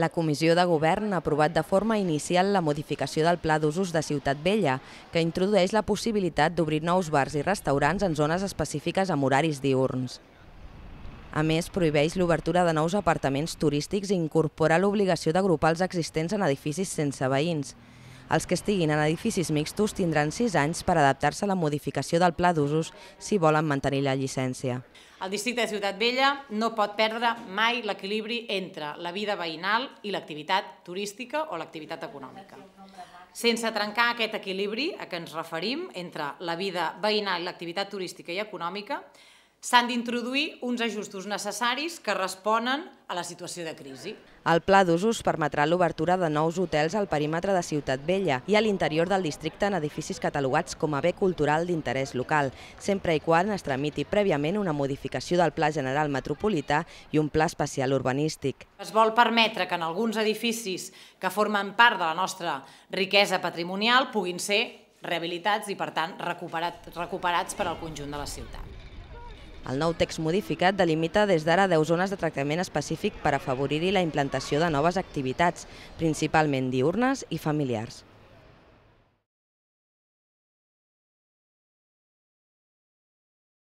La Comissió de Govern ha aprovat de forma inicial la modificació del Pla d'Usos de Ciutat Vella, que introdueix la possibilitat d'obrir nous bars i restaurants en zones específiques amb horaris diurns. A més, prohibeix l'obertura de nous apartaments turístics i incorpora l'obligació d'agrupar els existents en edificis sense veïns. Els que estiguin en edificis mixtos tindran 6 anys per adaptar-se a la modificació del pla d'usos si volen mantenir la llicència. El districte de Ciutat Vella no pot perdre mai l'equilibri entre la vida veïnal i l'activitat turística o l'activitat econòmica. Sense trencar aquest equilibri a què ens referim entre la vida veïnal i l'activitat turística i econòmica, s'han d'introduir uns ajustos necessaris que responen a la situació de crisi. El pla d'usos permetrà l'obertura de nous hotels al perímetre de Ciutat Vella i a l'interior del districte en edificis catalogats com a bé cultural d'interès local, sempre i quan es tramiti prèviament una modificació del Pla General Metropolità i un Pla Especial Urbanístic. Es vol permetre que en alguns edificis que formen part de la nostra riquesa patrimonial puguin ser rehabilitats i, per tant, recuperats per al conjunt de la ciutat. El nou text modificat delimita des d'ara 10 zones de tractament específic per afavorir-hi la implantació de noves activitats, principalment diurnes i familiars.